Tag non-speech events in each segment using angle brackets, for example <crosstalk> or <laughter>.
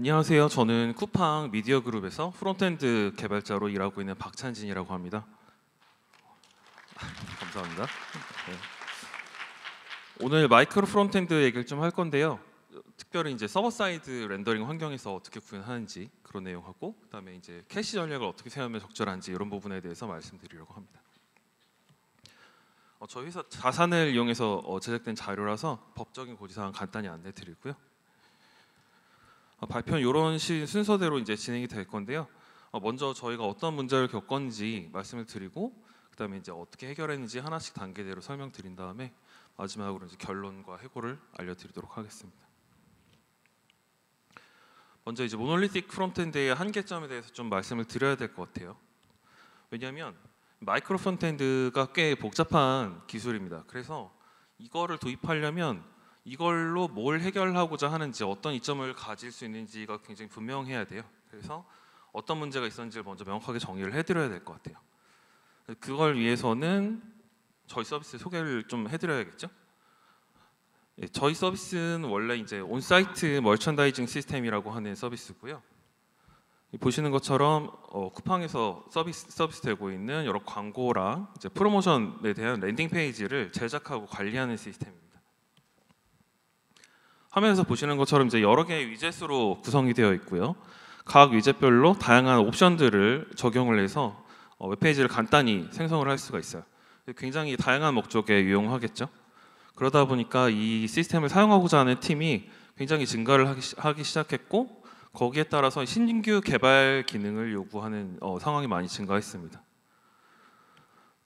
안녕하세요. 저는 쿠팡 미디어 그룹에서 프론트엔드 개발자로 일하고 있는 박찬진이라고 합니다. <laughs> 감사합니다. 네. 오늘 마이크로 프론트엔드 얘기를 좀 할 건데요. 특별히 이제 서버 사이드 렌더링 환경에서 어떻게 구현하는지 그런 내용하고 그다음에 이제 캐시 전략을 어떻게 세우면 적절한지 이런 부분에 대해서 말씀드리려고 합니다. 어, 저희 회사 자산을 이용해서 어, 제작된 자료라서 법적인 고지사항 간단히 안내 드리고요. 어, 발표는 이런 순서대로 이제 진행이 될 건데요. 어, 먼저 저희가 어떤 문제를 겪었는지 말씀을 드리고 그다음에 이제 어떻게 해결했는지 하나씩 단계대로 설명드린 다음에 마지막으로 이제 결론과 해고를 알려드리도록 하겠습니다. 먼저 이제 모놀리틱 프론트엔드의 한계점에 대해서 좀 말씀을 드려야 될 것 같아요. 왜냐하면 마이크로 프론트엔드가 꽤 복잡한 기술입니다. 그래서 이거를 도입하려면 이걸로 뭘 해결하고자 하는지 어떤 이점을 가질 수 있는지가 굉장히 분명해야 돼요. 그래서 어떤 문제가 있었는지를 먼저 명확하게 정의를 해드려야 될 것 같아요. 그걸 위해서는 저희 서비스 소개를 좀 해드려야겠죠. 예, 저희 서비스는 원래 이제 온사이트 멀천다이징 시스템이라고 하는 서비스고요. 보시는 것처럼 어, 쿠팡에서 서비스, 서비스 되고 있는 여러 광고랑 이제 프로모션에 대한 랜딩 페이지를 제작하고 관리하는 시스템입니다. 화면에서 보시는 것처럼 이제 여러 개의 위젯으로 구성이 되어 있고요. 각 위젯별로 다양한 옵션들을 적용을 해서 어, 웹페이지를 간단히 생성을 할 수가 있어요. 굉장히 다양한 목적에 유용하겠죠. 그러다 보니까 이 시스템을 사용하고자 하는 팀이 굉장히 증가를 하기, 시, 하기 시작했고 거기에 따라서 신규 개발 기능을 요구하는 어, 상황이 많이 증가했습니다.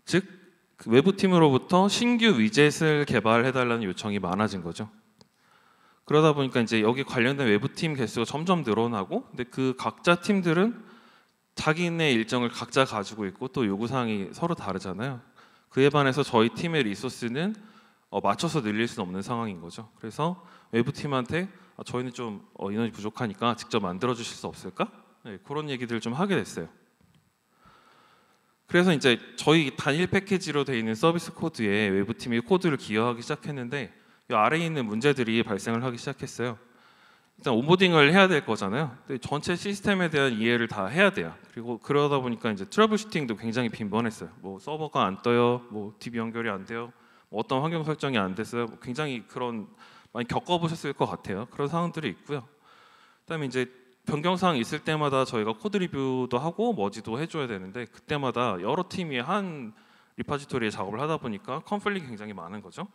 즉 그 외부 팀으로부터 신규 위젯을 개발해달라는 요청이 많아진 거죠. 그러다 보니까 이제 여기 관련된 외부팀 개수가 점점 늘어나고 근데 그 각자 팀들은 자기네 일정을 각자 가지고 있고 또 요구사항이 서로 다르잖아요. 그에 반해서 저희 팀의 리소스는 어, 맞춰서 늘릴 수는 없는 상황인 거죠. 그래서 외부팀한테 아, 저희는 좀 어, 인원이 부족하니까 직접 만들어 주실 수 없을까? 네, 그런 얘기들을 좀 하게 됐어요. 그래서 이제 저희 단일 패키지로 되어 있는 서비스 코드에 외부팀이 코드를 기여하기 시작했는데 아래에 있는 문제들이 발생을 하기 시작했어요. 일단 온보딩을 해야 될 거잖아요. 전체 시스템에 대한 이해를 다 해야 돼요. 그리고 그러다 보니까 이제 트러블 슈팅도 굉장히 빈번했어요. 뭐 서버가 안 떠요, 뭐 TV 연결이 안 돼요, 뭐 어떤 환경 설정이 안 됐어요. 뭐 굉장히 그런 많이 겪어보셨을 것 같아요. 그런 상황들이 있고요. 그다음에 이제 변경사항 있을 때마다 저희가 코드 리뷰도 하고 머지도 해줘야 되는데 그때마다 여러 팀이 한리파지토리의 작업을 하다 보니까 컨플릭이 굉장히 많은 거죠.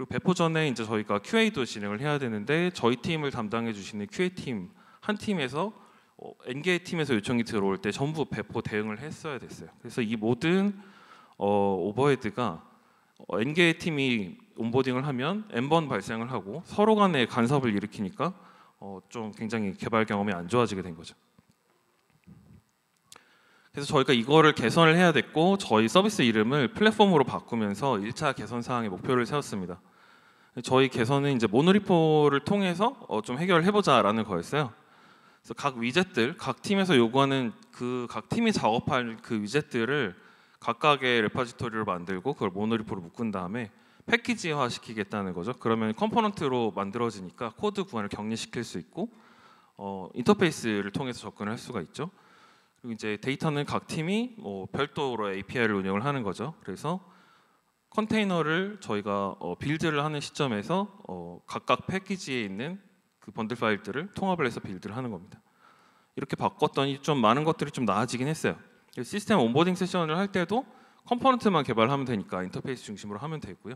그리고 배포 전에 이제 저희가 QA도 진행을 해야 되는데 저희 팀을 담당해 주시는 QA 팀 한 팀에서 엔 어, n g 팀에서 요청이 들어올 때 전부 배포 대응을 했어야 됐어요. 그래서 이 모든 어, 오버헤드가 엔 어, n g 팀이 온보딩을 하면 N번 발생을 하고 서로 간에 간섭을 일으키니까 어, 좀 굉장히 개발 경험이 안 좋아지게 된 거죠. 그래서 저희가 이거를 개선을 해야 됐고 저희 서비스 이름을 플랫폼으로 바꾸면서 1차 개선 사항의 목표를 세웠습니다. 저희 개선은 이제 모노리포를 통해서 어좀 해결해 보자라는 거였어요. 그래서 각 위젯들, 각 팀에서 요구하는 그 각 팀이 작업할 그 위젯들을 각각의 레퍼지토리를 만들고 그걸 모노리포로 묶은 다음에 패키지화 시키겠다는 거죠. 그러면 컴포넌트로 만들어지니까 코드 구간을 격리시킬 수 있고 어, 인터페이스를 통해서 접근을 할 수가 있죠. 그리고 이제 데이터는 각 팀이 뭐 별도로 API를 운영을 하는 거죠. 그래서 컨테이너를 저희가 어, 빌드를 하는 시점에서 어, 각각 패키지에 있는 그 번들 파일들을 통합을 해서 빌드를 하는 겁니다. 이렇게 바꿨더니 좀 많은 것들이 좀 나아지긴 했어요. 시스템 온보딩 세션을 할 때도 컴포넌트만 개발하면 되니까 인터페이스 중심으로 하면 되고요.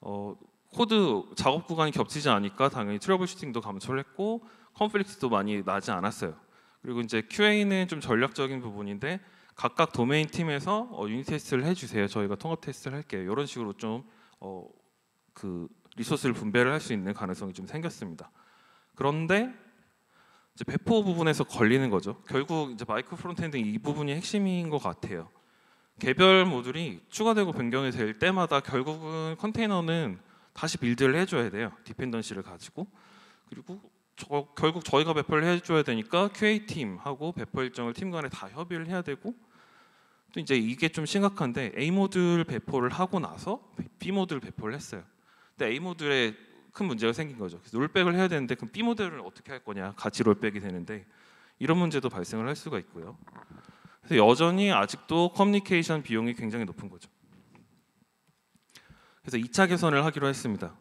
어, 코드 작업 구간이 겹치지 않으니까 당연히 트러블 슈팅도 감소했고 컨플릭트도 많이 나지 않았어요. 그리고 이제 QA는 좀 전략적인 부분인데 각각 도메인 팀에서 어, 유닛 테스트를 해주세요. 저희가 통합 테스트를 할게요. 이런 식으로 좀그 어, 그 리소스를 분배를 할 수 있는 가능성이 좀 생겼습니다. 그런데 이제 배포 부분에서 걸리는 거죠. 결국 이제 마이크 프론트엔드 이 부분이 핵심인 것 같아요. 개별 모듈이 추가되고 변경이 될 때마다 결국은 컨테이너는 다시 빌드를 해줘야 돼요. 디펜던시를 가지고 그리고 저, 결국 저희가 배포를 해줘야 되니까 QA 팀하고 배포 일정을 팀 간에 다 협의를 해야 되고 또 이제 이게 좀 심각한데 A 모듈 배포를 하고 나서 B 모듈 배포를 했어요. 근데 A 모듈에 큰 문제가 생긴 거죠. 그래서 롤백을 해야 되는데 그럼 B 모듈을 어떻게 할 거냐? 같이 롤백이 되는데 이런 문제도 발생을 할 수가 있고요. 그래서 여전히 아직도 커뮤니케이션 비용이 굉장히 높은 거죠. 그래서 2차 개선을 하기로 했습니다.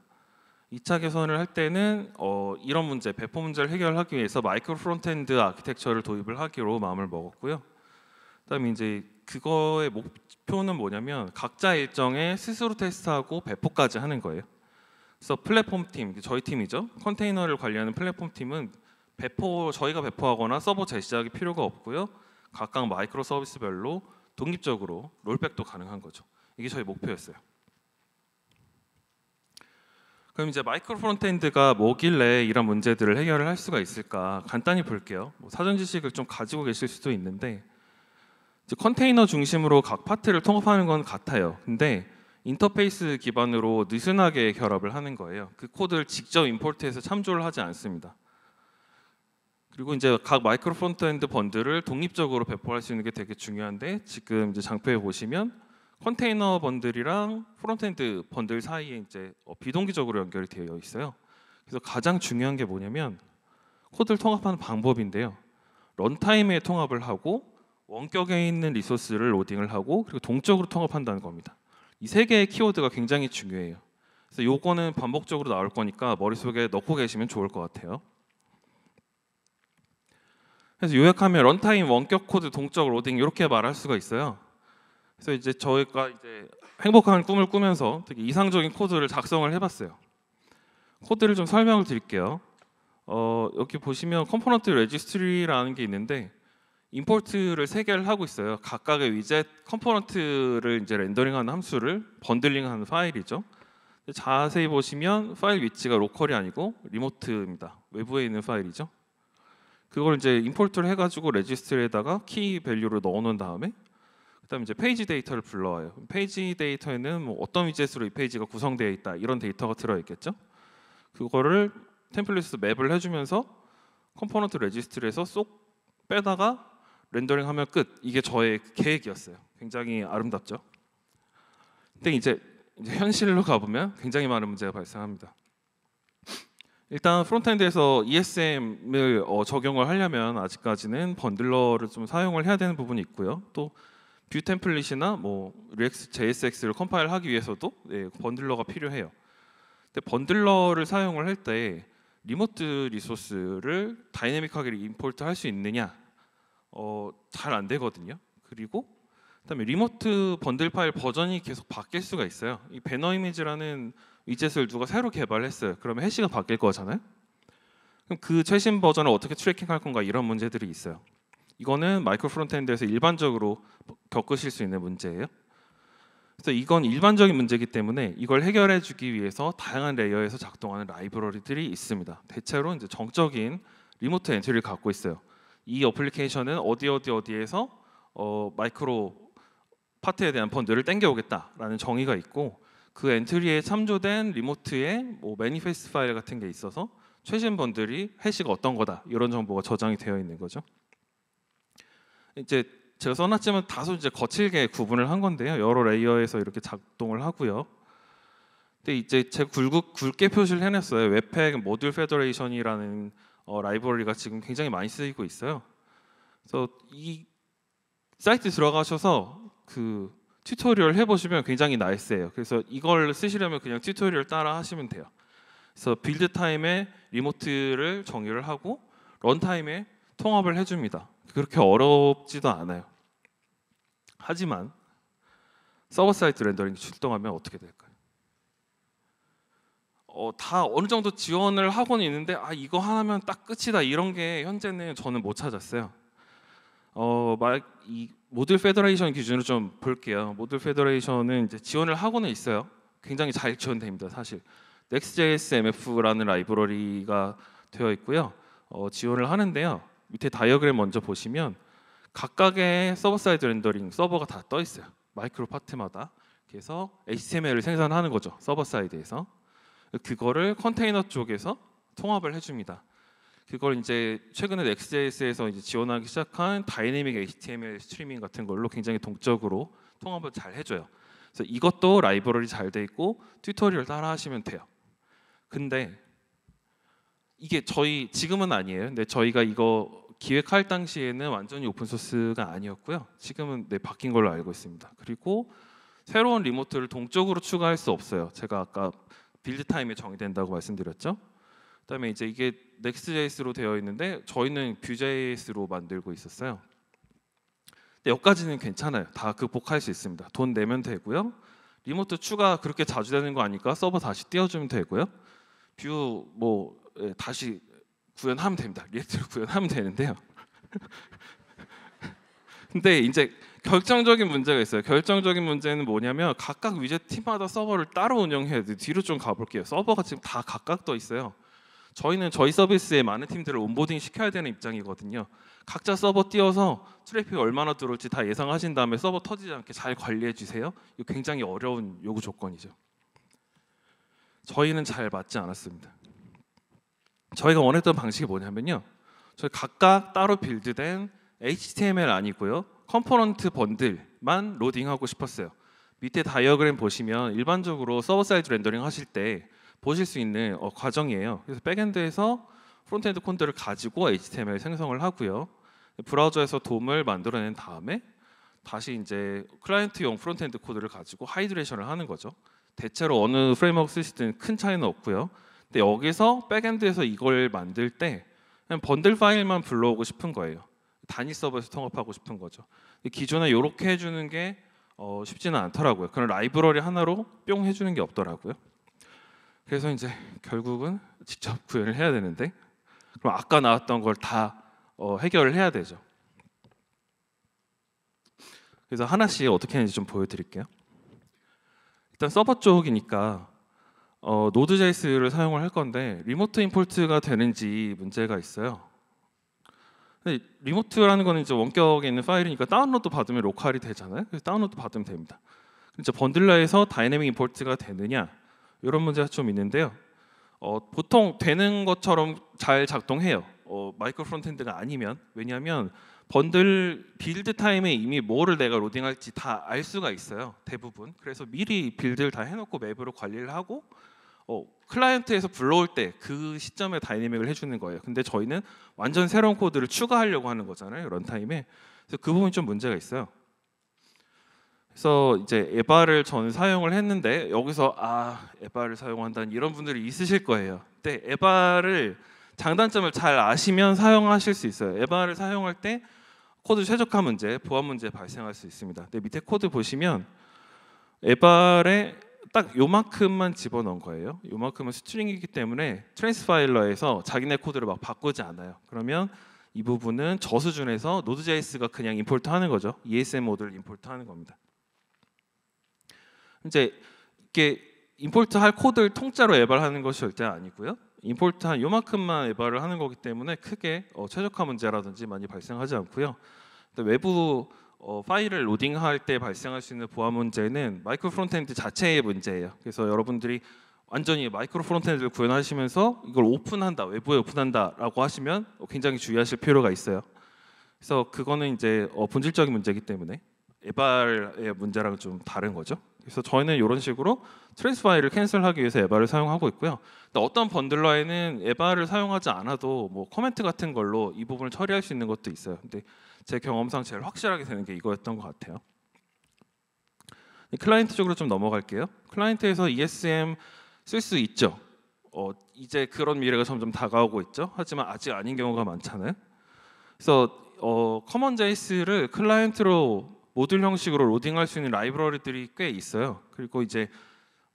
2차 개선을 할 때는 어, 이런 문제, 배포 문제를 해결하기 위해서 마이크로 프론트엔드 아키텍처를 도입을 하기로 마음을 먹었고요. 그다음에 이제 그거의 목표는 뭐냐면 각자 일정에 스스로 테스트하고 배포까지 하는 거예요. 그래서 플랫폼 팀, 저희 팀이죠. 컨테이너를 관리하는 플랫폼 팀은 배포 저희가 배포하거나 서버 제시하기 필요가 없고요. 각각 마이크로 서비스별로 독립적으로 롤백도 가능한 거죠. 이게 저희 목표였어요. 그럼 이제 마이크로 프론트엔드가 뭐길래 이런 문제들을 해결을 할 수가 있을까 간단히 볼게요. 뭐 사전 지식을 좀 가지고 계실 수도 있는데 컨테이너 중심으로 각 파트를 통합하는 건 같아요. 근데 인터페이스 기반으로 느슨하게 결합을 하는 거예요. 그 코드를 직접 임포트해서 참조를 하지 않습니다. 그리고 이제 각 마이크로 프론트엔드 번들을 독립적으로 배포할 수 있는 게 되게 중요한데 지금 이제 장표에 보시면 컨테이너 번들이랑 프론트엔드 번들 사이에 이제 어, 비동기적으로 연결이 되어 있어요. 그래서 가장 중요한 게 뭐냐면 코드를 통합하는 방법인데요. 런타임에 통합을 하고 원격에 있는 리소스를 로딩을 하고 그리고 동적으로 통합한다는 겁니다. 이 세 개의 키워드가 굉장히 중요해요. 그래서 요거는 반복적으로 나올 거니까 머릿속에 넣고 계시면 좋을 것 같아요. 그래서 요약하면 런타임 원격 코드 동적 로딩 이렇게 말할 수가 있어요. 그래서 이제 저희가 이제 행복한 꿈을 꾸면서 되게 이상적인 코드를 작성을 해봤어요. 코드를 좀 설명을 드릴게요. 어, 여기 보시면 컴포넌트 레지스트리라는 게 있는데 임포트를 세 개를 하고 있어요. 각각의 위젯 컴포넌트를 이제 렌더링하는 함수를 번들링하는 파일이죠. 자세히 보시면 파일 위치가 로컬이 아니고 리모트입니다. 외부에 있는 파일이죠. 그걸 이제 임포트를 해가지고 레지스트리에다가 키 밸류를 넣어놓은 다음에 그다음 이제 페이지 데이터를 불러와요. 페이지 데이터에는 뭐 어떤 위젯으로 이 페이지가 구성되어 있다 이런 데이터가 들어 있겠죠. 그거를 템플릿에서 맵을 해주면서 컴포넌트 레지스트리에서 쏙 빼다가 렌더링하면 끝. 이게 저의 그 계획이었어요. 굉장히 아름답죠. 근데 이제, 이제 현실로 가보면 굉장히 많은 문제가 발생합니다. 일단 프론트엔드에서 ESM을 어, 적용을 하려면 아직까지는 번들러를 좀 사용을 해야 되는 부분이 있고요. 또뷰 템플릿이나 뭐 React JSX를 컴파일하기 위해서도 예, 번들러가 필요해요. 근데 번들러를 사용을 할 때 리모트 리소스를 다이내믹하게 임포트 할 수 있느냐? 어, 잘 안 되거든요. 그리고 그다음에 리모트 번들 파일 버전이 계속 바뀔 수가 있어요. 이 배너 이미지라는 위젯을 누가 새로 개발했어요. 그러면 해시가 바뀔 거잖아요. 그럼 그 최신 버전을 어떻게 트래킹할 건가 이런 문제들이 있어요. 이거는 마이크로 프론트엔드에서 일반적으로 겪으실 수 있는 문제예요. 그래서 이건 일반적인 문제이기 때문에 이걸 해결해 주기 위해서 다양한 레이어에서 작동하는 라이브러리들이 있습니다. 대체로 이제 정적인 리모트 엔트리를 갖고 있어요. 이 어플리케이션은 어디 어디 어디에서 어, 마이크로 파트에 대한 펀드를 땡겨오겠다라는 정의가 있고 그 엔트리에 참조된 리모트의 뭐 매니페스트 파일 같은 게 있어서 최신 번들이 해시가 어떤 거다 이런 정보가 저장이 되어 있는 거죠. 이제 제가 써놨지만 다소 이제 거칠게 구분을 한 건데요. 여러 레이어에서 이렇게 작동을 하고요. 근데 이제 제 굵, 굵게 표시를 해냈어요. 웹팩 모듈 페더레이션이라는 어, 라이브러리가 지금 굉장히 많이 쓰이고 있어요. 그래서 이 사이트 들어가셔서 그 튜토리얼 해보시면 굉장히 나이스해요. 그래서 이걸 쓰시려면 그냥 튜토리얼 따라 하시면 돼요. 그래서 빌드 타임에 리모트를 정의를 하고 런 타임에 통합을 해줍니다. 그렇게 어렵지도 않아요. 하지만 서버 사이트 렌더링이 출동하면 어떻게 될까요? 어, 다 어느 정도 지원을 하고는 있는데 아 이거 하나면 딱 끝이다 이런 게 현재는 저는 못 찾았어요. 어, 막이 모듈 페더레이션 기준으로 좀 볼게요. 모듈 페더레이션은 이제 지원을 하고는 있어요. 굉장히 잘 지원됩니다, 사실. Next.js MF라는 라이브러리가 되어 있고요. 어, 지원을 하는데요. 밑에 다이어그램 먼저 보시면 각각의 서버 사이드 렌더링 서버가 다 떠 있어요. 마이크로 파트마다. 그래서 HTML을 생산하는 거죠. 서버 사이드에서. 그거를 컨테이너 쪽에서 통합을 해 줍니다. 그걸 이제 최근에 Next.js에서 이제 지원하기 시작한 다이내믹 HTML 스트리밍 같은 걸로 굉장히 동적으로 통합을 잘 해줘요. 그래서 이것도 라이브러리 잘 돼 있고 튜토리얼 따라 하시면 돼요. 근데 이게 저희 지금은 아니에요. 근데 저희가 이거 기획할 당시에는 완전히 오픈 소스가 아니었고요. 지금은 네 바뀐 걸로 알고 있습니다. 그리고 새로운 리모트를 동적으로 추가할 수 없어요. 제가 아까 빌드 타임에 정의된다고 말씀드렸죠. 그다음에 이제 이게 Next.js로 되어 있는데 저희는 Vue.js로 만들고 있었어요. 근데 여기까지는 괜찮아요. 다 극복할 수 있습니다. 돈 내면 되고요. 리모트 추가 그렇게 자주 되는 거 아니까 서버 다시 띄워주면 되고요. 뷰뭐 예, 다시 구현하면 됩니다. 리트로 구현하면 되는데요. <laughs> 근데 이제 결정적인 문제가 있어요. 결정적인 문제는 뭐냐면 각각 위젯 팀마다 서버를 따로 운영해야 돼. 뒤로 좀 가볼게요. 서버가 지금 다 각각 떠 있어요. 저희는 저희 서비스에 많은 팀들을 온보딩 시켜야 되는 입장이거든요. 각자 서버 띄워서 트래픽 얼마나 들어올지 다 예상하신 다음에 서버 터지지 않게 잘 관리해 주세요. 이 굉장히 어려운 요구 조건이죠. 저희는 잘 맞지 않았습니다. 저희가 원했던 방식이 뭐냐면요. 저희 각각 따로 빌드된 HTML 아니고요. 컴포넌트 번들만 로딩하고 싶었어요. 밑에 다이어그램 보시면 일반적으로 서버 사이즈 렌더링 하실 때 보실 수 있는 어, 과정이에요. 그래서 백엔드에서 프론트엔드 콘드를 가지고 HTML 생성을 하고요. 브라우저에서 돔을 만들어낸 다음에 다시 이제 클라이언트용 프론트엔드 코드를 가지고 하이드레이션을 하는 거죠. 대체로 어느 프레임워크 쓰시든 큰 차이는 없고요. 근데 여기서 백엔드에서 이걸 만들 때 그냥 번들 파일만 불러오고 싶은 거예요. 단위 서버에서 통합하고 싶은 거죠. 기존에 이렇게 해주는 게 어, 쉽지는 않더라고요. 그런 라이브러리 하나로 뿅 해주는 게 없더라고요. 그래서 이제 결국은 직접 <laughs> 구현을 해야 되는데 그럼 아까 나왔던 걸다 어, 해결을 해야 되죠. 그래서 하나씩 어떻게 하는지 좀 보여드릴게요. 일단 서버 쪽이니까 어, Node.js를 사용을 할 건데 리모트 임포트가 되는지 문제가 있어요. 리모트라는 거 이제 원격에 있는 파일이니까 다운로드 받으면 로컬이 되잖아요. 그래서 다운로드 받으면 됩니다. 이제 번들러에서 다이내믹 임포트가 되느냐 이런 문제가 좀 있는데요. 어, 보통 되는 것처럼 잘 작동해요. 어, 마이크로 프론트엔드가 아니면 왜냐하면 번들 빌드 타임에 이미 뭐를 내가 로딩할지 다 알 수가 있어요 대부분 그래서 미리 빌드를 다 해놓고 맵으로 관리를 하고 어, 클라이언트에서 불러올 때 그 시점에 다이내믹을 해주는 거예요 근데 저희는 완전 새로운 코드를 추가하려고 하는 거잖아요 런타임에 그래서 그 부분이 좀 문제가 있어요 그래서 이제 에바를 저는 사용을 했는데 여기서 아 에바를 사용한다는 이런 분들이 있으실 거예요 근데 에바를 장단점을 잘 아시면 사용하실 수 있어요 에바를 사용할 때 코드 최적화 문제, 보안 문제 발생할 수 있습니다. 근데 밑에 코드 보시면 에발에 딱 요만큼만 집어넣은 거예요. 요만큼은 스트링이기 때문에 트랜스파일러에서 자기네 코드를 막 바꾸지 않아요. 그러면 이 부분은 저수준에서 노드.js가 그냥 임포트 하는 거죠. ESM 모드를 임포트 하는 겁니다. 이제 이게 임포트 할 코드를 통째로 에발하는 것이 절대 아니고요. 임포트 한 요만큼만 에바를 하는 거기 때문에 크게 어, 최적화 문제라든지 많이 발생하지 않고요. 외부 어, 파일을 로딩할 때 발생할 수 있는 보안 문제는 마이크로 프론트엔드 자체의 문제예요. 그래서 여러분들이 완전히 마이크로 프론트엔드를 구현하시면서 이걸 오픈한다, 외부에 오픈한다라고 하시면 굉장히 주의하실 필요가 있어요. 그래서 그거는 이제 어, 본질적인 문제이기 때문에 에바의 문제랑 좀 다른 거죠. 그래서 저희는 이런 식으로 트랜스 파일을 캔슬하기 위해서 에바를 사용하고 있고요. 어떤 번들러에는 에바를 사용하지 않아도 뭐 코멘트 같은 걸로 이 부분을 처리할 수 있는 것도 있어요. 근데 제 경험상 제일 확실하게 되는 게 이거였던 것 같아요. 클라이언트 쪽으로 좀 넘어갈게요. 클라이언트에서 ESM 쓸 수 있죠. 어, 이제 그런 미래가 점점 다가오고 있죠. 하지만 아직 아닌 경우가 많잖아요. 그래서 어, 커먼 JS를 클라이언트로 모듈 형식으로 로딩할 수 있는 라이브러리들이 꽤 있어요. 그리고 이제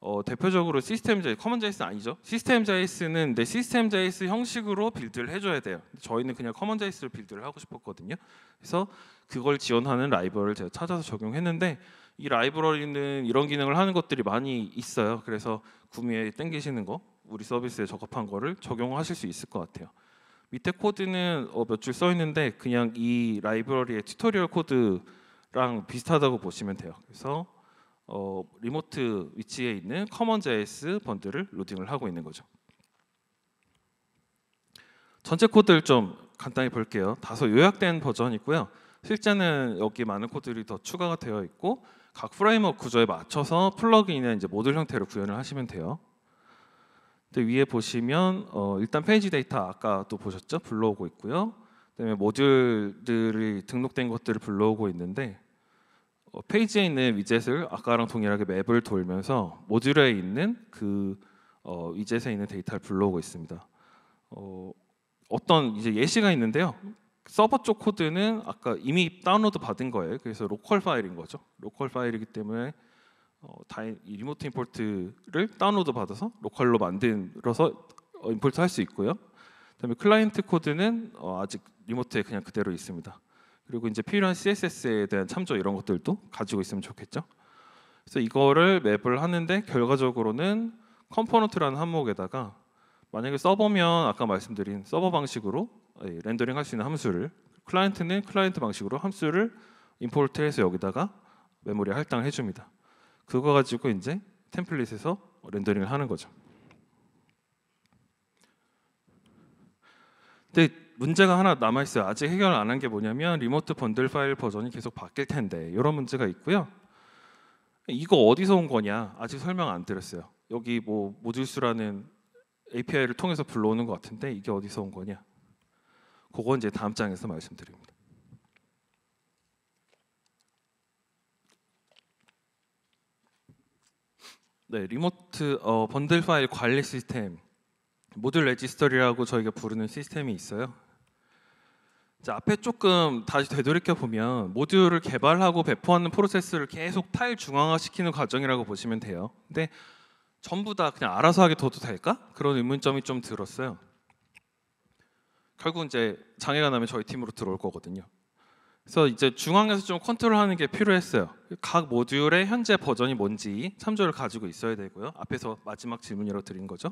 어, 대표적으로 시스템 JS, 커먼 JS 아니죠? 시스템 JS는 내 시스템 JS 형식으로 빌드를 해줘야 돼요. 저희는 그냥 커먼 j s 를 빌드를 하고 싶었거든요. 그래서 그걸 지원하는 라이브러리를 제가 찾아서 적용했는데 이 라이브러리는 이런 기능을 하는 것들이 많이 있어요. 그래서 구미에 땡기시는 거, 우리 서비스에 적합한 거를 적용하실 수 있을 것 같아요. 밑에 코드는 어, 몇줄 써 있는데 그냥 이 라이브러리의 튜토리얼 코드 랑 비슷하다고 보시면 돼요. 그래서 어, 리모트 위치에 있는 커먼 JS 번들을 로딩을 하고 있는 거죠. 전체 코드를 좀 간단히 볼게요. 다소 요약된 버전이고요. 실제는 여기 많은 코드들이 더 추가가 되어 있고 각 프레임워크 구조에 맞춰서 플러그인의 이제 모듈 형태로 구현을 하시면 돼요. 근데 위에 보시면 어, 일단 페이지 데이터 아까 또 보셨죠? 불러오고 있고요. 그다음에 모듈들이 등록된 것들을 불러오고 있는데 어, 페이지에 있는 위젯을 아까랑 동일하게 맵을 돌면서 모듈에 있는 그 어, 위젯에 있는 데이터를 불러오고 있습니다. 어, 떤 이제 예시가 있는데요. 서버 쪽 코드는 아까 이미 다운로드 받은 거예요. 그래서 로컬 파일인 거죠. 로컬 파일이기 때문에 어, 다이, 리모트 임포트를 다운로드 받아서 로컬로 만들어서 어, 임포트 할 수 있고요. 그다음에 클라이언트 코드는 어, 아직 리모트에 그냥 그대로 있습니다. 그리고 이제 필요한 CSS에 대한 참조 이런 것들도 가지고 있으면 좋겠죠. 그래서 이거를 맵을 하는데 결과적으로는 컴포넌트라는 항목에다가 만약에 서버면 아까 말씀드린 서버 방식으로 예, 렌더링 할 수 있는 함수를 클라이언트는 클라이언트 방식으로 함수를 임포트해서 여기다가 메모리 할당해 줍니다. 그거 가지고 이제 템플릿에서 렌더링을 하는 거죠. 근데 문제가 하나 남아 있어요. 아직 해결 안 한 게 뭐냐면 리모트 번들 파일 버전이 계속 바뀔 텐데 이런 문제가 있고요. 이거 어디서 온 거냐 아직 설명 안 드렸어요. 여기 뭐 모듈스라는 API를 통해서 불러오는 것 같은데 이게 어디서 온 거냐? 그건 이제 다음 장에서 말씀드립니다. 네, 리모트 어, 번들 파일 관리 시스템 모듈 레지스터리라고 저희가 부르는 시스템이 있어요. 자, 앞에 조금 다시 되돌이켜 보면 모듈을 개발하고 배포하는 프로세스를 계속 타일 중앙화시키는 과정이라고 보시면 돼요. 근데 전부 다 그냥 알아서 하게 둬도 될까? 그런 의문점이 좀 들었어요. 결국 이제 장애가 나면 저희 팀으로 들어올 거거든요. 그래서 이제 중앙에서 좀 컨트롤하는 게 필요했어요. 각 모듈의 현재 버전이 뭔지 참조를 가지고 있어야 되고요. 앞에서 마지막 질문이라고 드린 거죠.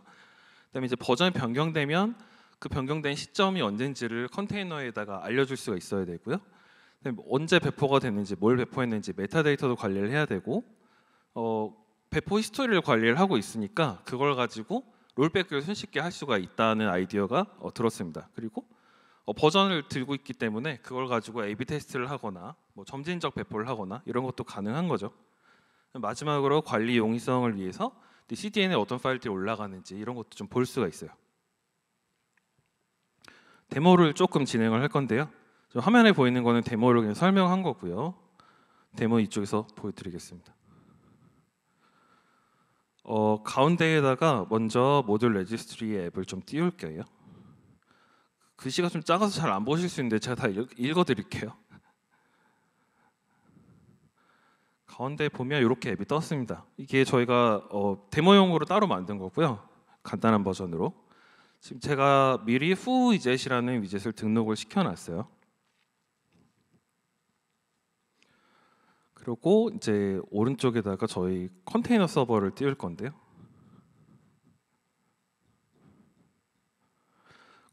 그다음에 이제 버전이 변경되면 그 변경된 시점이 언젠지를 컨테이너에다가 알려줄 수가 있어야 되고요. 뭐 언제 배포가 됐는지, 뭘 배포했는지 메타데이터도 관리를 해야 되고, 어, 배포 히스토리를 관리를 하고 있으니까 그걸 가지고 롤백을 손쉽게 할 수가 있다는 아이디어가 어, 들었습니다. 그리고 어, 버전을 들고 있기 때문에 그걸 가지고 A/B 테스트를 하거나 뭐 점진적 배포를 하거나 이런 것도 가능한 거죠. 마지막으로 관리 용이성을 위해서 CDN에 어떤 파일들이 올라가는지 이런 것도 좀 볼 수가 있어요. 데모를 조금 진행을 할 건데요. 화면에 보이는 거는 데모를 그냥 설명한 거고요. 데모 이쪽에서 보여드리겠습니다. 어, 가운데에다가 먼저 모듈 레지스트리 앱을 좀 띄울게요. 글씨가 그 좀 작아서 잘 안 보실 수 있는데 제가 다 읽, 어드릴게요 가운데 보면 이렇게 앱이 떴습니다. 이게 저희가 어, 데모용으로 따로 만든 거고요. 간단한 버전으로. 지금 제가 미리 후 위젯이라는 위젯을 등록을 시켜놨어요. 그리고 이제 오른쪽에다가 저희 컨테이너 서버를 띄울 건데요.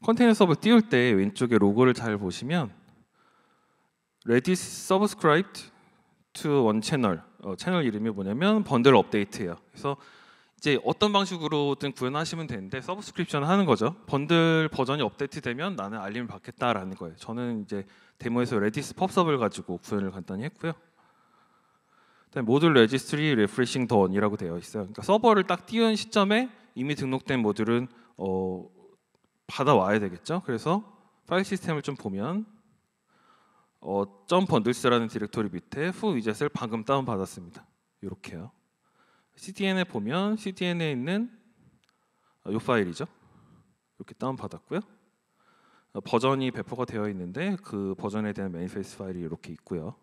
컨테이너 서버 띄울 때 왼쪽에 로고를 잘 보시면 Ready Subscribed to One Channel 어, 채널 이름이 뭐냐면 번들 업데이트예요. 그래서 이제 어떤 방식으로든 구현하시면 되는데 서브스크립션 하는 거죠. 번들 버전이 업데이트되면 나는 알림을 받겠다라는 거예요. 저는 이제 데모에서 레디스 펍서블 가지고 구현을 간단히 했고요. 그다음 모듈 레지스트리 레프레싱 던이라고 되어 있어요. 그러니까 서버를 딱 띄운 시점에 이미 등록된 모듈은 어, 받아와야 되겠죠. 그래서 파일 시스템을 좀 보면 어, 점번들스라는 디렉토리 밑에 후 이젯을 방금 다운 받았습니다. 이렇게요. CDN에 보면 CDN에 있는 어, 요 파일이죠. 이렇게 다운 받았고요. 어, 버전이 배포가 되어 있는데 그 버전에 대한 매니페이스 파일이 이렇게 있고요.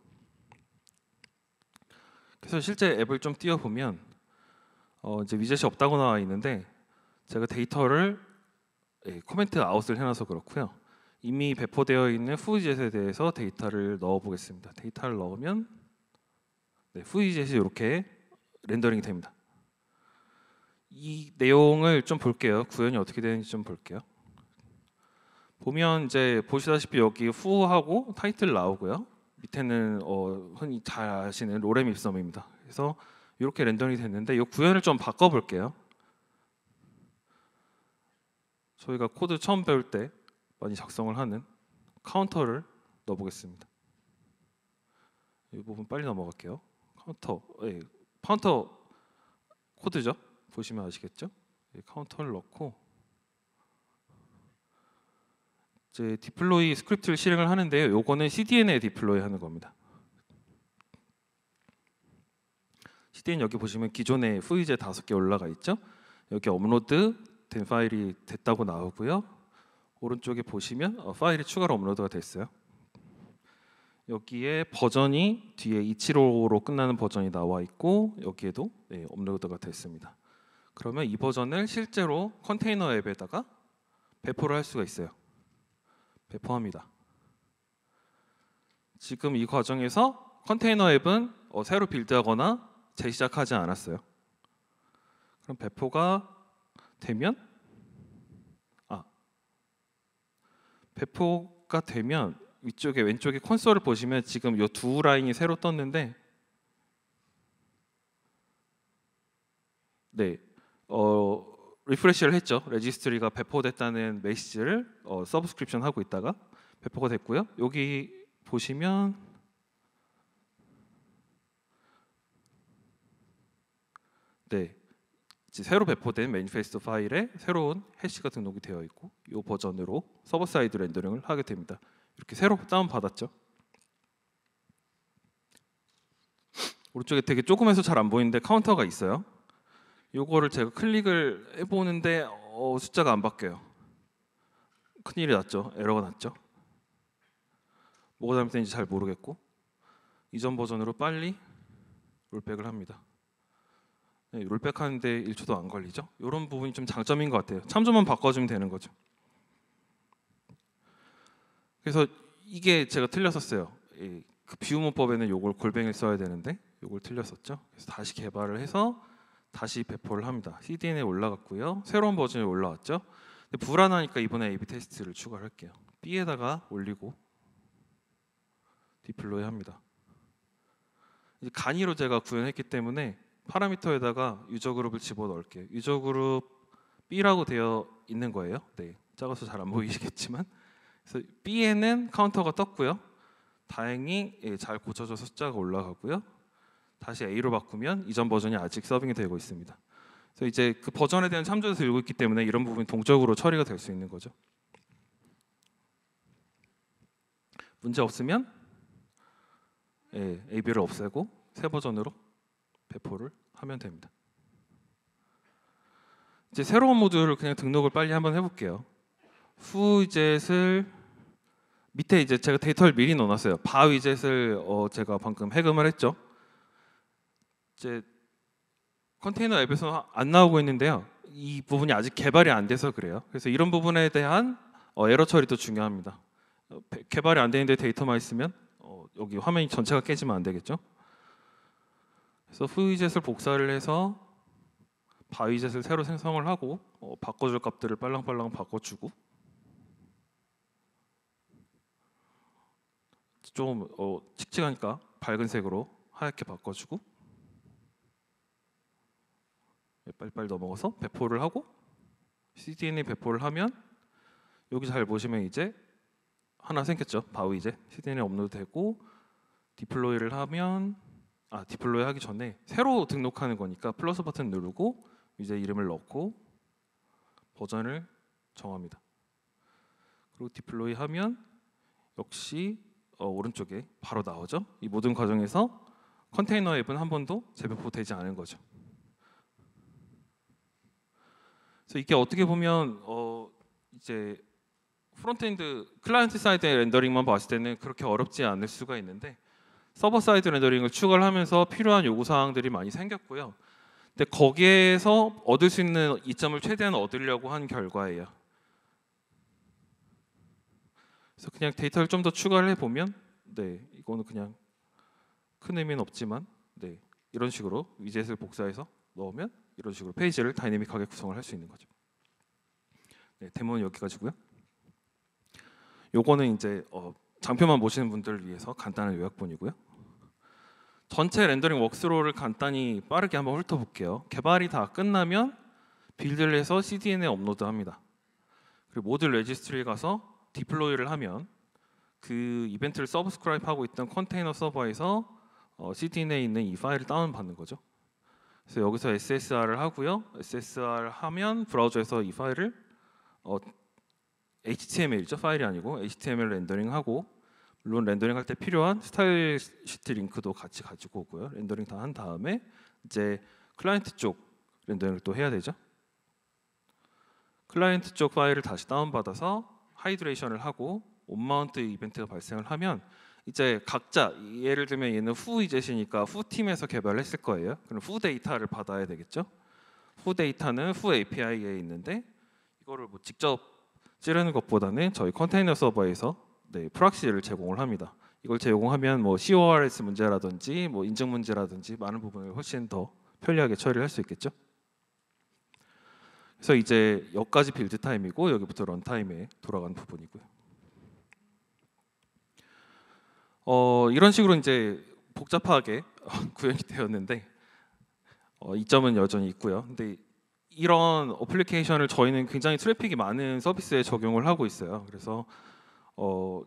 그래서 실제 앱을 좀 띄워 보면 어 이제 위젯이 없다고 나와 있는데 제가 데이터를 예, 코멘트 아웃을 해놔서 그렇고요. 이미 배포되어 있는 후위젯에 대해서 데이터를 넣어 보겠습니다. 데이터를 넣으면 네, 후위젯이 이렇게 렌더링이 됩니다. 이 내용을 좀 볼게요. 구현이 어떻게 되는지 좀 볼게요. 보면 이제 보시다시피 여기 후하고 타이틀 나오고요. 밑에는 어, 흔히 잘 아시는 로렘 입섬입니다. 그래서 이렇게 렌더링이 됐는데 이 구현을 좀 바꿔볼게요. 저희가 코드 처음 배울 때 많이 작성을 하는 카운터를 넣어보겠습니다. 이 부분 빨리 넘어갈게요. 카운터 예, 카운터 코드죠. 보시면 아시겠죠? 예, 카운터를 넣고 이제 디플로이 스크립트를 실행을 하는데요. 이거는 CDN에 디플로이 하는 겁니다. CDN 여기 보시면 기존의 후이제 다섯 개 올라가 있죠. 여기 업로드 된 파일이 됐다고 나오고요. 오른쪽에 보시면 어, 파일이 추가로 업로드가 됐어요. 여기에 버전이 뒤에 275로 끝나는 버전이 나와 있고 여기에도 네, 업로드가 됐습니다. 그러면 이 버전을 실제로 컨테이너 앱에다가 배포를 할 수가 있어요. 배포합니다. 지금 이 과정에서 컨테이너 앱은 어, 새로 빌드하거나 재시작하지 않았어요. 그럼 배포가 되면 아 배포가 되면 위쪽에 왼쪽에 콘솔을 보시면 지금 이 두 라인이 새로 떴는데 네, 어, 리프레시를 했죠. 레지스트리가 배포됐다는 메시지를 어, 서브스크립션 하고 있다가 배포가 됐고요. 여기 보시면 네, 새로 배포된 매니페스트 파일에 새로운 해시가 등록이 되어 있고 이 버전으로 서버 사이드 렌더링을 하게 됩니다. 이렇게 새로 다운 받았죠. 오른쪽에 되게 조그매서 잘 안 보이는데 카운터가 있어요. 요거를 제가 클릭을 해보는데 어, 숫자가 안 바뀌어요. 큰일이 났죠. 에러가 났죠. 뭐가 잘못된지 잘 모르겠고 이전 버전으로 빨리 롤백을 합니다. 네, 롤백하는데 1초도 안 걸리죠. 이런 부분이 좀 장점인 것 같아요. 참조만 바꿔주면 되는 거죠. 그래서 이게 제가 틀렸었어요. 그 비우문법에는 이걸 골뱅이를 써야 되는데 이걸 틀렸었죠. 그래서 다시 개발을 해서 다시 배포를 합니다. CDN에 올라갔고요. 새로운 버전이 올라왔죠. 근데 불안하니까 이번에 A/B 테스트를 추가 할게요. B에다가 올리고 디플로이 합니다. 이제 간이로 제가 구현했기 때문에 파라미터에다가 유저 그룹을 집어 넣을게요. 유저 그룹 B라고 되어 있는 거예요. 네, 작아서 잘 안 보이시겠지만. 그래서 B에는 카운터가 떴고요. 다행히 예, 잘 고쳐져서 숫자가 올라갔고요 다시 A로 바꾸면 이전 버전이 아직 서빙이 되고 있습니다. 그래서 이제 그 버전에 대한 참조도 읽고 있기 때문에 이런 부분이 동적으로 처리가 될 수 있는 거죠. 문제 없으면 예, AB를 없애고 새 버전으로 배포를 하면 됩니다. 이제 새로운 모듈을 그냥 등록을 빨리 한번 해볼게요. 후 이제 을 밑에 이제 제가 데이터를 미리 넣어놨어요. 바 위젯을 어 제가 방금 해금을 했죠. 이제 컨테이너 앱에서안 나오고 있는데요. 이 부분이 아직 개발이 안 돼서 그래요. 그래서 이런 부분에 대한 어 에러 처리도 중요합니다. 어, 개발이 안 되는데 데이터만 있으면 어 여기 화면이 전체가 깨지면 안 되겠죠. 그래서 후위젯을 복사를 해서 바위젯을 새로 생성을 하고 어 바꿔줄 값들을 빨랑빨랑 바꿔주고 좀 어, 칙칙하니까 밝은 색으로 하얗게 바꿔주고 예, 빨리빨리 넘어가서 배포를 하고 CDN이 배포를 하면 여기 잘 보시면 이제 하나 생겼죠 바위 이제 CDN이 업로드되고 디플로이를 하면 아 디플로이 하기 전에 새로 등록하는 거니까 플러스 버튼 누르고 이제 이름을 넣고 버전을 정합니다 그리고 디플로이 하면 역시 어, 오른쪽에 바로 나오죠. 이 모든 과정에서 컨테이너 앱은 한 번도 재배포되지 않은 거죠. 그래서 이게 어떻게 보면 어, 이제 프론트엔드 클라이언트 사이드 렌더링만 봤을 때는 그렇게 어렵지 않을 수가 있는데 서버 사이드 렌더링을 추가를 하면서 필요한 요구 사항들이 많이 생겼고요. 근데 거기에서 얻을 수 있는 이점을 최대한 얻으려고 한 결과예요. 그래서 그냥 데이터를 좀 더 추가를 해보면 네 이거는 그냥 큰 의미는 없지만 네 이런 식으로 위젯을 복사해서 넣으면 이런 식으로 페이지를 다이내믹하게 구성을 할 수 있는 거죠. 네, 데모는 여기까지고요. 요거는 이제 어, 장표만 보시는 분들을 위해서 간단한 요약본이고요. 전체 렌더링 워스로우를 간단히 빠르게 한번 훑어볼게요. 개발이 다 끝나면 빌드를 해서 CDN에 업로드합니다. 그리고 모듈 레지스트리 가서 디플로이를 하면 그 이벤트를 서브스크라이브하고 있던 컨테이너 서버에서 어, CDN에 있는 이 파일을 다운받는 거죠. 그래서 여기서 SSR을 하고요. SSR 하면 브라우저에서 이 파일을 어, HTML이죠. 파일이 아니고 HTML 렌더링하고 물론 렌더링할 때 필요한 스타일 시트 링크도 같이 가지고 오고요. 렌더링 다 한 다음에 이제 클라이언트 쪽 렌더링을 또 해야 되죠. 클라이언트 쪽 파일을 다시 다운받아서 하이드레이션을 하고 온마운트 이벤트가 발생을 하면 이제 각자 예를 들면 얘는 후 이제시니까 후 팀에서 개발했을 거예요. 그럼 후 데이터를 받아야 되겠죠. 후 데이터는 후 API에 있는데 이거를 뭐 직접 찌르는 것보다는 저희 컨테이너 서버에서 네, 프락시를 제공을 합니다. 이걸 제공하면 뭐 CORS 문제라든지 뭐 인증 문제라든지 많은 부분을 훨씬 더 편리하게 처리할 수 있겠죠. 그래서 이제 여기까지 빌드 타임이고 여기부터 런타임에 돌아간 부분이고요. 어, 이런 식으로 이제 복잡하게 <laughs> 구현이 되었는데 어, 이점은 여전히 있고요. 근데 이런 어플리케이션을 저희는 굉장히 트래픽이 많은 서비스에 적용을 하고 있어요. 그래서 어,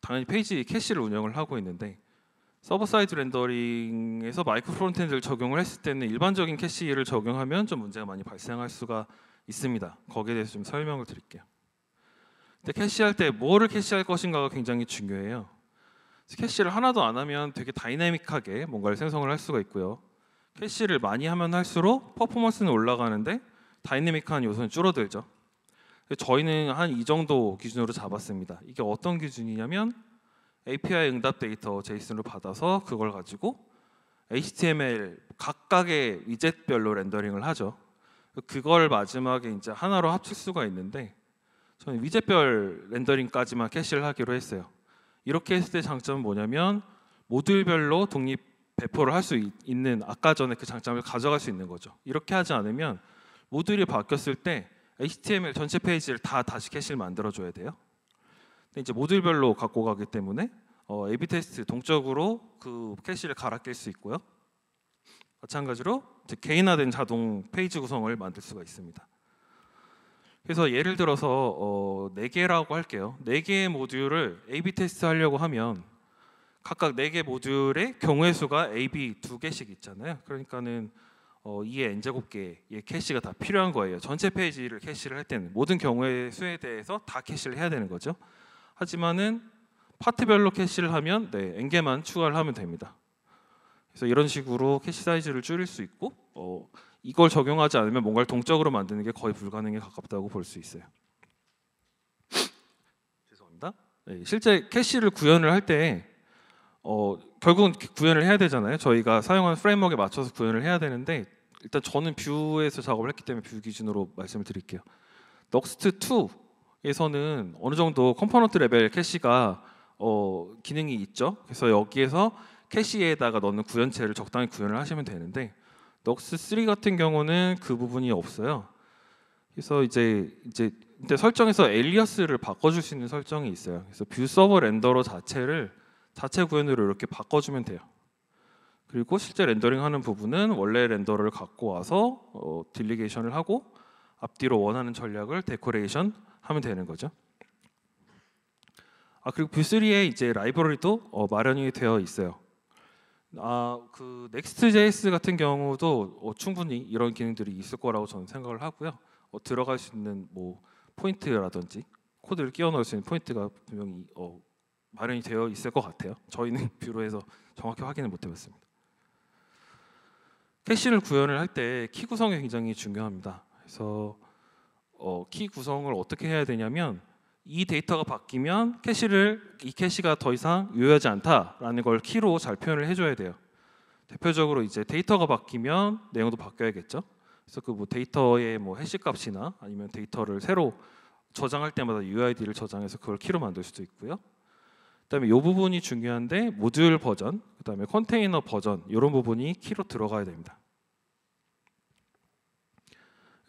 당연히 페이지 캐시를 운영을 하고 있는데 서버 사이드 렌더링에서 마이크 프론트엔드를 적용을 했을 때는 일반적인 캐시를 적용하면 좀 문제가 많이 발생할 수가 있습니다. 거기에 대해서 좀 설명을 드릴게요. 근데 캐시할 때 뭐를 캐시할 것인가가 굉장히 중요해요. 캐시를 하나도 안 하면 되게 다이내믹하게 뭔가를 생성을 할 수가 있고요. 캐시를 많이 하면 할수록 퍼포먼스는 올라가는데 다이내믹한 요소는 줄어들죠. 저희는 한 이 정도 기준으로 잡았습니다. 이게 어떤 기준이냐면 API 응답 데이터 제이슨으로 받아서 그걸 가지고 HTML 각각의 위젯별로 렌더링을 하죠. 그걸 마지막에 이제 하나로 합칠 수가 있는데 저는 위젯별 렌더링까지만 캐시를 하기로 했어요. 이렇게 했을 때 장점은 뭐냐면 모듈별로 독립 배포를 할 수 있는 아까 전에 그 장점을 가져갈 수 있는 거죠. 이렇게 하지 않으면 모듈이 바뀌었을 때 HTML 전체 페이지를 다 다시 캐시를 만들어 줘야 돼요. 이제 모듈별로 갖고 가기 때문에 어, A/B 테스트 동적으로 그 캐시를 갈아 낄수 있고요. 마찬가지로 개인화된 자동 페이지 구성을 만들 수가 있습니다. 그래서 예를 들어서 어, 4개라고 할게요. 4개의 모듈을 A/B 테스트 하려고 하면 각각 4개 모듈의 경우의 수가 A/B 두 개씩 있잖아요. 그러니까는 어, 2 n 제곱 개의 캐시가 다 필요한 거예요. 전체 페이지를 캐시를 할 때는 모든 경우의 수에 대해서 다 캐시를 해야 되는 거죠. 하지만은 파트별로 캐시를 하면 네, n 개만 추가를 하면 됩니다. 그래서 이런 식으로 캐시 사이즈를 줄일 수 있고 어, 이걸 적용하지 않으면 뭔가를 동적으로 만드는 게 거의 불가능에 가깝다고 볼 수 있어요. <sniffs> 죄송합니다. 네, 실제 캐시를 구현을 할때 어, 결국은 그 구현을 해야 되잖아요. 저희가 사용한 프레임워크에 맞춰서 구현을 해야 되는데 일단 저는 뷰에서 작업을 했기 때문에 뷰 기준으로 말씀을 드릴게요. 넉스트 에서는 어느 정도 컴포넌트 레벨 캐시가 어, 기능이 있죠. 그래서 여기에서 캐시에다가 넣는 구현체를 적당히 구현을 하시면 되는데 넉스 3 같은 경우는 그 부분이 없어요. 그래서 이제 이제 근데 설정에서 엘리어스를 바꿔줄 수 있는 설정이 있어요. 그래서 뷰 서버 렌더러 자체를 자체 구현으로 이렇게 바꿔주면 돼요. 그리고 실제 렌더링하는 부분은 원래 렌더를 갖고 와서 어, 딜리게이션을 하고 앞뒤로 원하는 전략을 데코레이션 하면 되는 거죠. 아 그리고 뷰3에 이제 라이브러리도 어, 마련이 되어 있어요. 아그 Next.js 같은 경우도 어, 충분히 이런 기능들이 있을 거라고 저는 생각을 하고요. 어, 들어갈 수 있는 뭐 포인트라든지 코드를 끼워 넣을 수 있는 포인트가 분명히 어, 마련이 되어 있을 것 같아요. 저희는 <laughs> 뷰로에서 정확히 확인을 못 해봤습니다. 캐시를 구현을 할 때 키 구성이 굉장히 중요합니다. 그래서 어, 키 구성을 어떻게 해야 되냐면 이 데이터가 바뀌면 캐시를 이 캐시가 더 이상 유효하지 않다라는 걸 키로 잘 표현을 해줘야 돼요. 대표적으로 이제 데이터가 바뀌면 내용도 바뀌어야겠죠. 그래서 그 뭐 데이터의 뭐 해시 값이나 아니면 데이터를 새로 저장할 때마다 UID를 저장해서 그걸 키로 만들 수도 있고요. 그다음에 이 부분이 중요한데 모듈 버전, 그다음에 컨테이너 버전 이런 부분이 키로 들어가야 됩니다.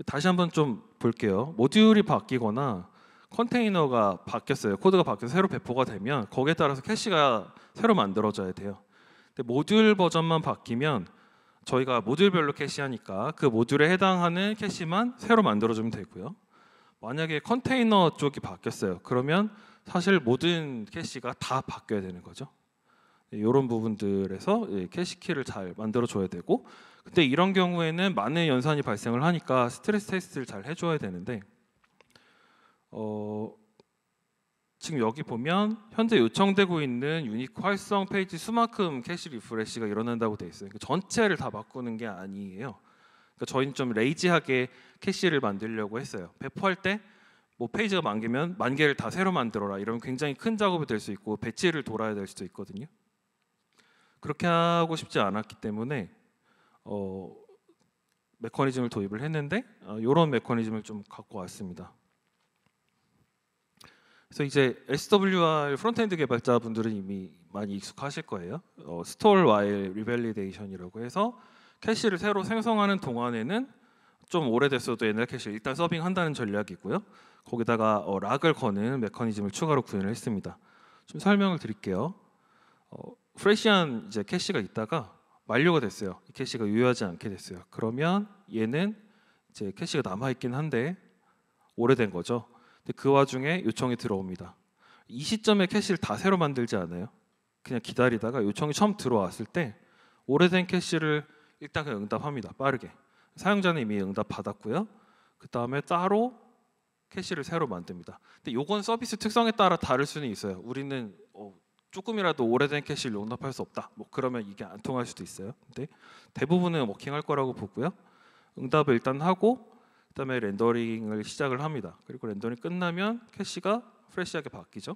다시 한번 좀 볼게요. 모듈이 바뀌거나 컨테이너가 바뀌었어요. 코드가 바뀌어서 새로 배포가 되면 거기에 따라서 캐시가 새로 만들어져야 돼요. 근데 모듈 버전만 바뀌면 저희가 모듈별로 캐시하니까 그 모듈에 해당하는 캐시만 새로 만들어주면 되고요. 만약에 컨테이너 쪽이 바뀌었어요. 그러면 사실 모든 캐시가 다 바뀌어야 되는 거죠. 이런 네, 부분들에서 캐시 키를 잘 만들어 줘야 되고 근데 이런 경우에는 많은 연산이 발생을 하니까 스트레스 테스트를 잘 해줘야 되는데 어, 지금 여기 보면 현재 요청되고 있는 유니크 활성 페이지 수만큼 캐시 리프레시가 일어난다고 돼 있어요. 그러니까 전체를 다 바꾸는 게 아니에요. 그러니까 저희는 좀 레이지하게 캐시를 만들려고 했어요. 배포할 때 뭐 페이지가 만 개면 만 개를 다 새로 만들어라 이러면 굉장히 큰 작업이 될 수 있고 배치를 돌아야 될 수도 있거든요. 그렇게 하고 싶지 않았기 때문에 어, 메커니즘을 도입을 했는데 어, 이런 메커니즘을 좀 갖고 왔습니다. 그래서 이제 SWR 프론트엔드 개발자분들은 이미 많이 익숙하실 거예요. 어, 스톨 와일 리밸리데이션이라고 해서 캐시를 새로 생성하는 동안에는 좀 오래됐어도 옛날 캐시 일단 서빙한다는 전략이고요. 거기다가 어, 락을 거는 메커니즘을 추가로 구현을 했습니다. 좀 설명을 드릴게요. 어, 프레시한 이제 캐시가 있다가 만료가 됐어요. 캐시가 유효하지 않게 됐어요. 그러면 얘는 이제 캐시가 남아 있긴 한데 오래된 거죠. 근데 그 와중에 요청이 들어옵니다. 이 시점에 캐시를 다 새로 만들지 않아요. 그냥 기다리다가 요청이 처음 들어왔을 때 오래된 캐시를 일단 그냥 응답합니다. 빠르게. 사용자는 이미 응답 받았고요. 그 다음에 따로 캐시를 새로 만듭니다. 근데 요건 서비스 특성에 따라 다를 수는 있어요. 우리는 조금이라도 오래된 캐시를 용납할 수 없다. 뭐 그러면 이게 안 통할 수도 있어요. 근데 대부분은 워킹할 거라고 보고요. 응답을 일단 하고 그다음에 렌더링을 시작을 합니다. 그리고 렌더링 끝나면 캐시가 프레시하게 바뀌죠.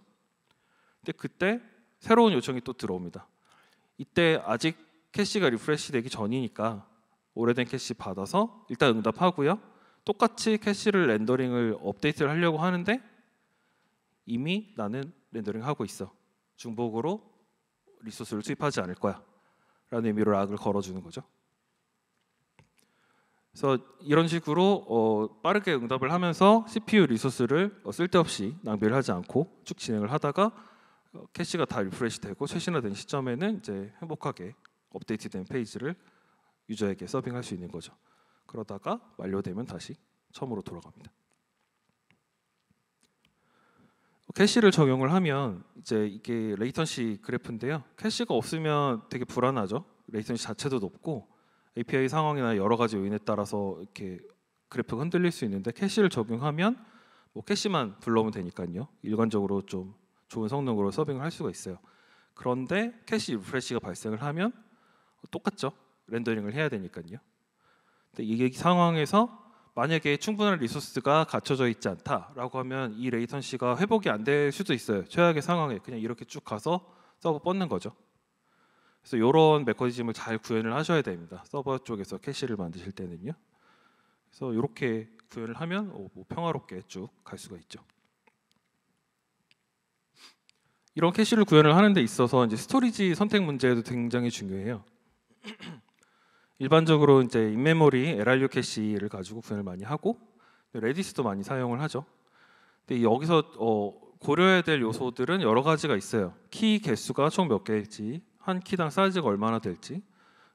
근데 그때 새로운 요청이 또 들어옵니다. 이때 아직 캐시가 리프레시 되기 전이니까 오래된 캐시 받아서 일단 응답하고요. 똑같이 캐시를 렌더링을 업데이트를 하려고 하는데 이미 나는 렌더링 하고 있어. 중복으로 리소스를 투입하지 않을 거야 라는 의미로 락을 걸어주는 거죠 그래서 이런 식으로 어, 빠르게 응답을 하면서 CPU 리소스를 어, 쓸데없이 낭비를 하지 않고 쭉 진행을 하다가 어, 캐시가 다 리프레시 되고 최신화된 시점에는 이제 행복하게 업데이트된 페이지를 유저에게 서빙할 수 있는 거죠 그러다가 완료되면 다시 처음으로 돌아갑니다 캐시를 적용을 하면 이제 이게 레이턴시 그래프인데요. 캐시가 없으면 되게 불안하죠. 레이턴시 자체도 높고 API 상황이나 여러 가지 요인에 따라서 이렇게 그래프가 흔들릴 수 있는데 캐시를 적용하면 뭐 캐시만 불러오면 되니까요. 일관적으로 좀 좋은 성능으로 서빙을 할 수가 있어요. 그런데 캐시 리프레시가 발생을 하면 똑같죠. 렌더링을 해야 되니까요. 근데 이 상황에서 만약에 충분한 리소스가 갖춰져 있지 않다라고 하면 이 레이턴시가 회복이 안 될 수도 있어요. 최악의 상황에 그냥 이렇게 쭉 가서 서버 뻗는 거죠. 그래서 이런 메커니즘을 잘 구현을 하셔야 됩니다. 서버 쪽에서 캐시를 만드실 때는요. 그래서 이렇게 구현을 하면 뭐 평화롭게 쭉 갈 수가 있죠. 이런 캐시를 구현을 하는 데 있어서 이제 스토리지 선택 문제도 굉장히 중요해요. 일반적으로 이제 인메모리 LRU 캐시를 가지고 구현을 많이 하고 레디스도 많이 사용을 하죠. 근데 여기서 어, 고려해야 될 요소들은 여러 가지가 있어요. 키 개수가 총 몇 개일지, 한 키당 사이즈가 얼마나 될지,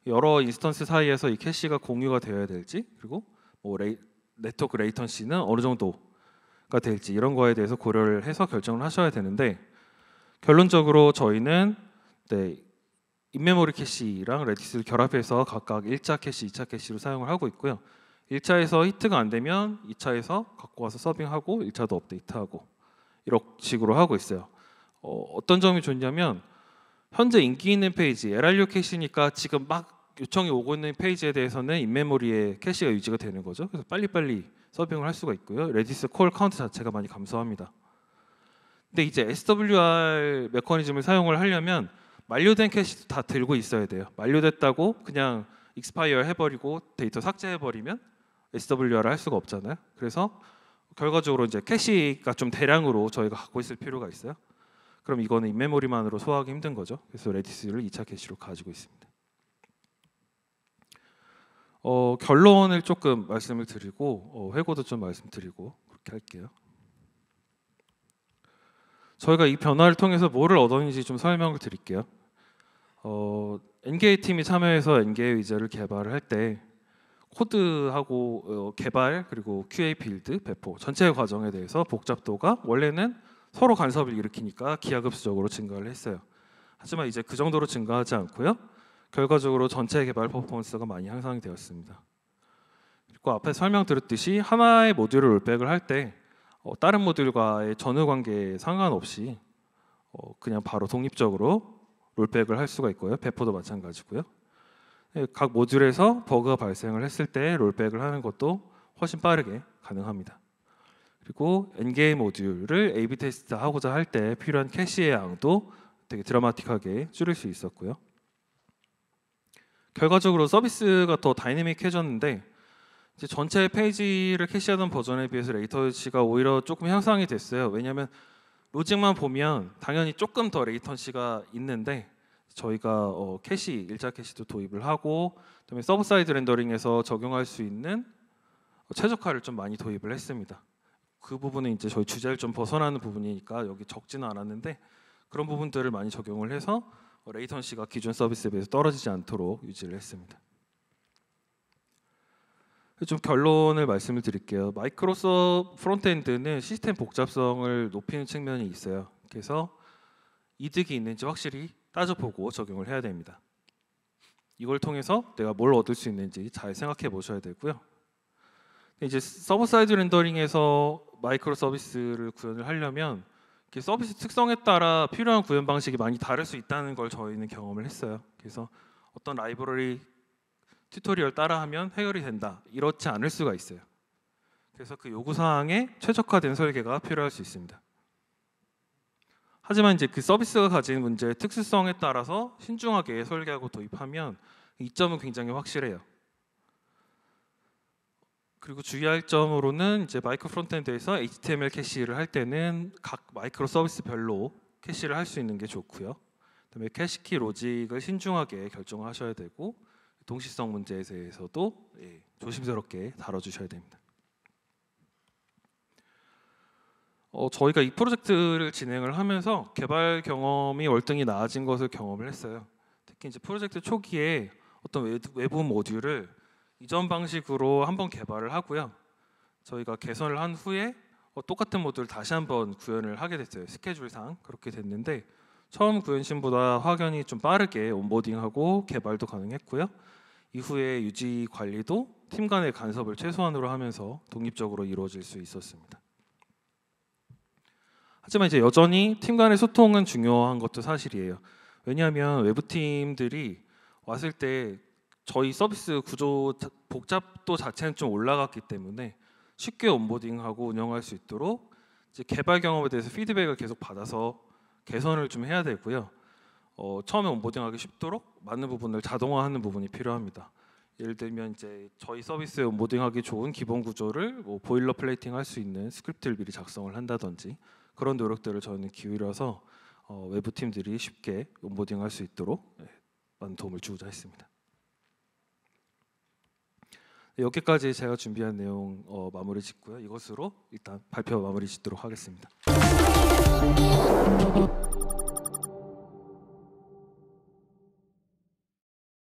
여러 인스턴스 사이에서 이 캐시가 공유가 되어야 될지, 그리고 뭐 레이, 네트워크 레이턴시는 어느 정도가 될지 이런 거에 대해서 고려를 해서 결정을 하셔야 되는데 결론적으로 저희는 네, 인메모리 캐시랑 레디스를 결합해서 각각 1차 캐시, 2차 캐시로 사용을 하고 있고요. 1차에서 히트가 안 되면 2차에서 갖고 와서 서빙하고 1차도 업데이트하고 이런 식으로 하고 있어요. 어, 떤 점이 좋냐면 현재 인기 있는 페이지 LRU 캐시니까 지금 막 요청이 오고 있는 페이지에 대해서는 인메모리의 캐시가 유지가 되는 거죠. 그래서 빨리빨리 서빙을 할 수가 있고요. 레디스 콜 카운트 자체가 많이 감소합니다. 근데 이제 SWR 메커니즘을 사용을 하려면 만료된 캐시도 다 들고 있어야 돼요. 만료됐다고 그냥 익스파이어 해버리고 데이터 삭제해버리면 s w r 할 수가 없잖아요. 그래서 결과적으로 이제 캐시가 좀 대량으로 저희가 갖고 있을 필요가 있어요. 그럼 이거는 인메모리만으로 소화하기 힘든 거죠. 그래서 레디스를 2차 캐시로 가지고 있습니다. 어, 결론을 조금 말씀을 드리고 어, 회고도 좀 말씀드리고 그렇게 할게요. 저희가 이 변화를 통해서 뭐를 얻었는지 좀 설명을 드릴게요. 어, NK 팀이 참여해서 NK 의자를 개발할 때 코드하고 어, 개발 그리고 QA 빌드 배포 전체 과정에 대해서 복잡도가 원래는 서로 간섭을 일으키니까 기하급수적으로 증가를 했어요. 하지만 이제 그 정도로 증가하지 않고요. 결과적으로 전체 개발 퍼포먼스가 많이 향상이 되었습니다. 그리고 앞에 설명드렸듯이 하나의 모듈을 롤백을 할때 어, 다른 모듈과의 전후 관계에 상관없이 어, 그냥 바로 독립적으로 롤백을 할 수가 있고요. 배포도 마찬가지고요. 예, 각 모듈에서 버그가 발생을 했을 때 롤백을 하는 것도 훨씬 빠르게 가능합니다. 그리고 엔게임 모듈을 A/B 테스트하고자 할 때 필요한 캐시의 양도 되게 드라마틱하게 줄일 수 있었고요. 결과적으로 서비스가 더 다이내믹해졌는데 이제 전체 페이지를 캐시하던 버전에 비해서 레이터치가 오히려 조금 향상이 됐어요. 왜냐하면 로직만 보면 당연히 조금 더 레이턴시가 있는데 저희가 어, 캐시 일자 캐시도 도입을 하고 그다음에 서브 사이드 렌더링에서 적용할 수 있는 최적화를 좀 많이 도입을 했습니다. 그 부분은 이제 저희 주제를 좀 벗어나는 부분이니까 여기 적지는 않았는데 그런 부분들을 많이 적용을 해서 레이턴시가 기존 서비스에 비해서 떨어지지 않도록 유지를 했습니다. 좀 결론을 말씀을 드릴게요. 마이크로소프트 프론트엔드는 시스템 복잡성을 높이는 측면이 있어요. 그래서 이득이 있는지 확실히 따져보고 적용을 해야 됩니다. 이걸 통해서 내가 뭘 얻을 수 있는지 잘 생각해 보셔야 되고요. 이제 서버 사이드 렌더링에서 마이크로 서비스를 구현을 하려면 서비스 특성에 따라 필요한 구현 방식이 많이 다를 수 있다는 걸 저희는 경험을 했어요. 그래서 어떤 라이브러리 튜토리얼 따라하면 해결이 된다. 이렇지 않을 수가 있어요. 그래서 그 요구 사항에 최적화된 설계가 필요할 수 있습니다. 하지만 이제 그 서비스가 가진 문제의 특수성에 따라서 신중하게 설계하고 도입하면 이점은 굉장히 확실해요. 그리고 주의할 점으로는 이제 마이크로 프론트엔드에서 HTML 캐시를 할 때는 각 마이크로 서비스별로 캐시를 할 수 있는 게 좋고요. 그다음에 캐시키 로직을 신중하게 결정하셔야 되고 동시성 문제에 대해서도 예, 조심스럽게 다뤄주셔야 됩니다. 어, 저희가 이 프로젝트를 진행을 하면서 개발 경험이 월등히 나아진 것을 경험을 했어요. 특히 이제 프로젝트 초기에 어떤 외부 모듈을 이전 방식으로 한번 개발을 하고요. 저희가 개선을 한 후에 어, 똑같은 모듈 다시 한번 구현을 하게 됐어요. 스케줄상 그렇게 됐는데 처음 구현신보다 확연히 좀 빠르게 온보딩하고 개발도 가능했고요. 이후에 유지 관리도 팀 간의 간섭을 최소한으로 하면서 독립적으로 이루어질 수 있었습니다. 하지만 이제 여전히 팀 간의 소통은 중요한 것도 사실이에요. 왜냐하면 외부 팀들이 왔을 때 저희 서비스 구조 복잡도 자체는 좀 올라갔기 때문에 쉽게 온보딩하고 운영할 수 있도록 개발 경험에 대해서 피드백을 계속 받아서 개선을 좀 해야 되고요. 어, 처음에 온보딩하기 쉽도록 많은 부분을 자동화하는 부분이 필요합니다. 예를 들면 이제 저희 서비스에 온보딩하기 좋은 기본 구조를 뭐 보일러 플레이팅 할 수 있는 스크립트를 미리 작성을 한다든지 그런 노력들을 저희는 기울여서 어, 외부 팀들이 쉽게 온보딩할 수 있도록 예, 많은 도움을 주고자 했습니다. 네, 여기까지 제가 준비한 내용 어, 마무리 짓고요. 이것으로 일단 발표 마무리 짓도록 하겠습니다.